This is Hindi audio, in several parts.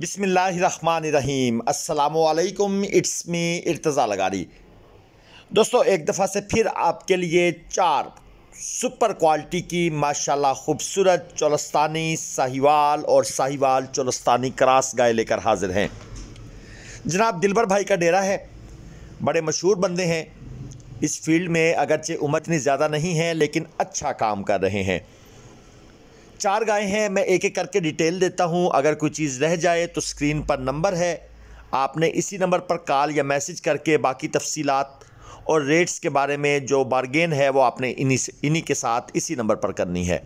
बिसमीम् अल्लाम इट्स मी इर्तज़ा लगारी दोस्तों एक दफ़ा से फिर आपके लिए चार सुपर क्वालिटी की माशाल्लाह खूबसूरत चौलस्तानी साहिवाल और साहिवाल चौलस्तानी क्रास गाय लेकर हाजिर हैं जनाब दिलबर भाई का डेरा है बड़े मशहूर बंदे हैं इस फील्ड में अगरचे उम्र इतनी ज़्यादा नहीं है लेकिन अच्छा काम कर रहे हैं चार गायें हैं मैं एक एक करके डिटेल देता हूं अगर कोई चीज़ रह जाए तो स्क्रीन पर नंबर है आपने इसी नंबर पर कॉल या मैसेज करके बाकी तफसीलात और रेट्स के बारे में जो बारगेन है वो आपने इन्हीं इन्हीं के साथ इसी नंबर पर करनी है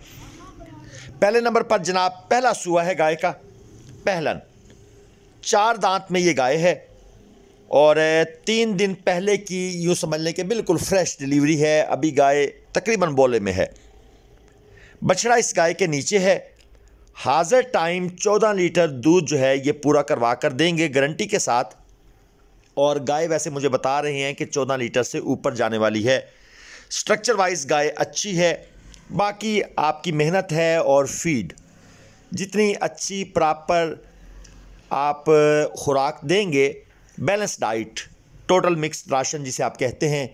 पहले नंबर पर जनाब पहला सूआ है गाय का पहलन चार दांत में ये गाय है और तीन दिन पहले की यूँ समझ लें कि बिल्कुल फ्रेश डिलीवरी है अभी गाय तकरीबन बोले में है बछड़ा इस गाय के नीचे है हाजिर टाइम चौदह लीटर दूध जो है ये पूरा करवा कर देंगे गारंटी के साथ और गाय वैसे मुझे बता रहे हैं कि चौदह लीटर से ऊपर जाने वाली है स्ट्रक्चर वाइज गाय अच्छी है बाकी आपकी मेहनत है और फीड जितनी अच्छी प्रॉपर आप खुराक देंगे balance diet total mix ration जिसे आप कहते हैं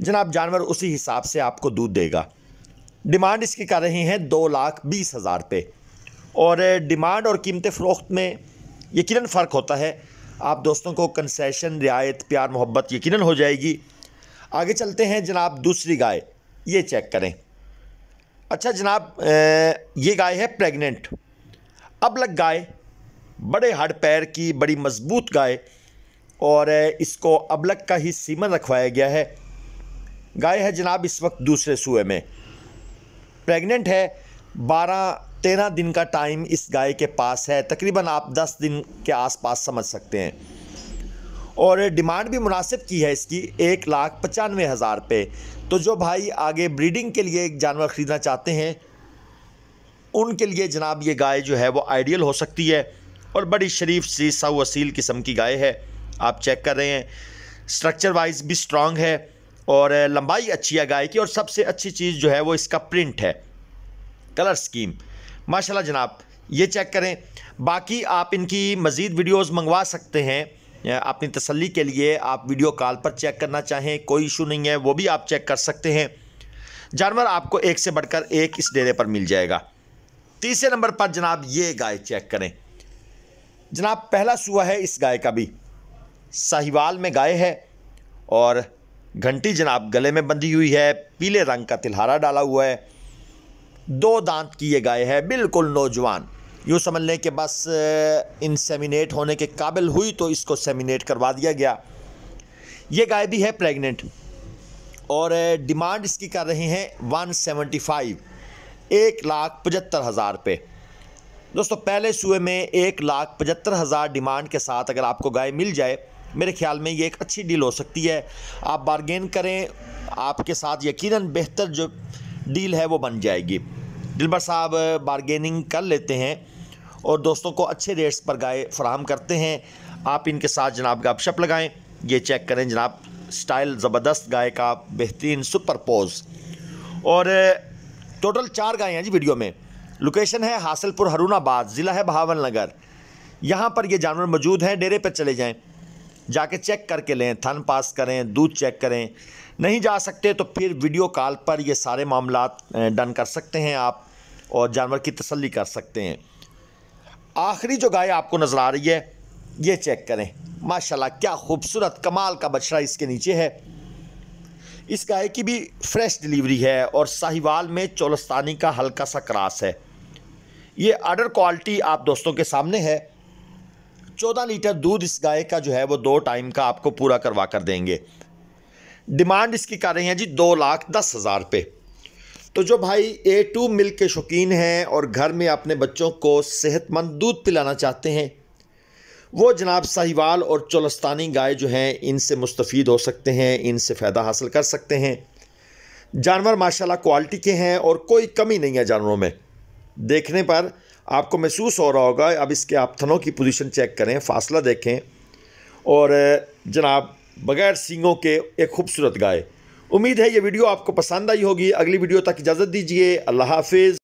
जनाब जानवर उसी हिसाब से आपको दूध देगा डिमांड इसकी कर रहे हैं दो लाख बीस हज़ार पे और डिमांड और कीमत फ़रोख्त में यकीन फ़र्क होता है आप दोस्तों को कंसेशन रियायत प्यार मोहब्बत यकीन हो जाएगी आगे चलते हैं जनाब दूसरी गाय ये चेक करें अच्छा जनाब ये गाय है प्रेग्नेंट अब लग गाय बड़े हड पैर की बड़ी मज़बूत गाय और इसको अबलग का ही सीमन रखवाया गया है गाय है जनाब इस वक्त दूसरे सूए में प्रेग्नेंट है बारह तेरह दिन का टाइम इस गाय के पास है तकरीबन आप दस दिन के आसपास समझ सकते हैं और डिमांड भी मुनासिब की है इसकी एक लाख पचानवे हज़ार पे तो जो भाई आगे ब्रीडिंग के लिए एक जानवर ख़रीदना चाहते हैं उनके लिए जनाब ये गाय जो है वो आइडियल हो सकती है और बड़ी शरीफ सी सऊ असील किस्म की गाय है आप चेक कर रहे हैं स्ट्रक्चर वाइज भी स्ट्रांग है और लंबाई अच्छी है गाय की और सबसे अच्छी चीज़ जो है वो इसका प्रिंट है कलर स्कीम माशाल्लाह जनाब ये चेक करें बाकी आप इनकी मज़ीद वीडियोस मंगवा सकते हैं अपनी तसल्ली के लिए आप वीडियो कॉल पर चेक करना चाहें कोई इशू नहीं है वो भी आप चेक कर सकते हैं जानवर आपको एक से बढ़कर एक इस डेरे पर मिल जाएगा तीसरे नंबर पर जनाब ये गाय चेक करें जनाब पहला सुबह है इस गाय का भी साहिवाल में गाय है और घंटी जनाब गले में बंधी हुई है पीले रंग का तिलहारा डाला हुआ है दो दांत किए गए हैं बिल्कुल नौजवान यूँ समझ लें कि बस इंसेमिनेट होने के काबिल हुई तो इसको सेमिनेट करवा दिया गया ये गाय भी है प्रेग्नेंट और डिमांड इसकी कर रहे हैं वन सेवेंटी फाइव एक लाख पचहत्तर हज़ार पे दोस्तों पहले सुबह में एक लाख पचहत्तर हज़ार डिमांड के साथ अगर आपको गाय मिल जाए मेरे ख्याल में ये एक अच्छी डील हो सकती है आप बारगेन करें आपके साथ यकीनन बेहतर जो डील है वो बन जाएगी दिलबर साहब बारगेनिंग कर लेते हैं और दोस्तों को अच्छे रेट्स पर गाय फ्राहम करते हैं आप इनके साथ जनाब गपशप लगाएँ ये चेक करें जनाब स्टाइल ज़बरदस्त गाय का बेहतरीन सुपर पोज और टोटल चार गाय हैं जी वीडियो में लोकेशन है हासिलपुर हरुणाबाद ज़िला है बहावल नगर यहाँ पर ये जानवर मौजूद हैं डेरे पर चले जाएँ जाके चेक करके लें थन पास करें दूध चेक करें नहीं जा सकते तो फिर वीडियो कॉल पर ये सारे मामला डन कर सकते हैं आप और जानवर की तसल्ली कर सकते हैं आखिरी जो गाय आपको नज़र आ रही है ये चेक करें माशाल्लाह क्या खूबसूरत कमाल का बछड़ा इसके नीचे है इस गाय की भी फ्रेश डिलीवरी है और साहिवाल में चोलस्तानी का हल्का सा क्रास है ये आर्डर क्वालिटी आप दोस्तों के सामने है चौदह लीटर दूध इस गाय का जो है वो दो टाइम का आपको पूरा करवा कर देंगे डिमांड इसकी कर रही है जी दो लाख दस हज़ार पे तो जो भाई ए टू मिल्क के शौकीन हैं और घर में अपने बच्चों को सेहतमंद दूध पिलाना चाहते हैं वो जनाब साहिवाल और चौलस्तानी गाय जो हैं इनसे मुस्तफ़ हो सकते हैं इनसे फ़ायदा हासिल कर सकते हैं जानवर माशाल्लाह क्वालिटी के हैं और कोई कमी नहीं है जानवरों में देखने पर आपको महसूस हो रहा होगा अब इसके आप थनों की पोजीशन चेक करें फासला देखें और जनाब बग़ैर सिंगों के एक खूबसूरत गाय उम्मीद है ये वीडियो आपको पसंद आई होगी अगली वीडियो तक इजाज़त दीजिए अल्लाह हाफिज़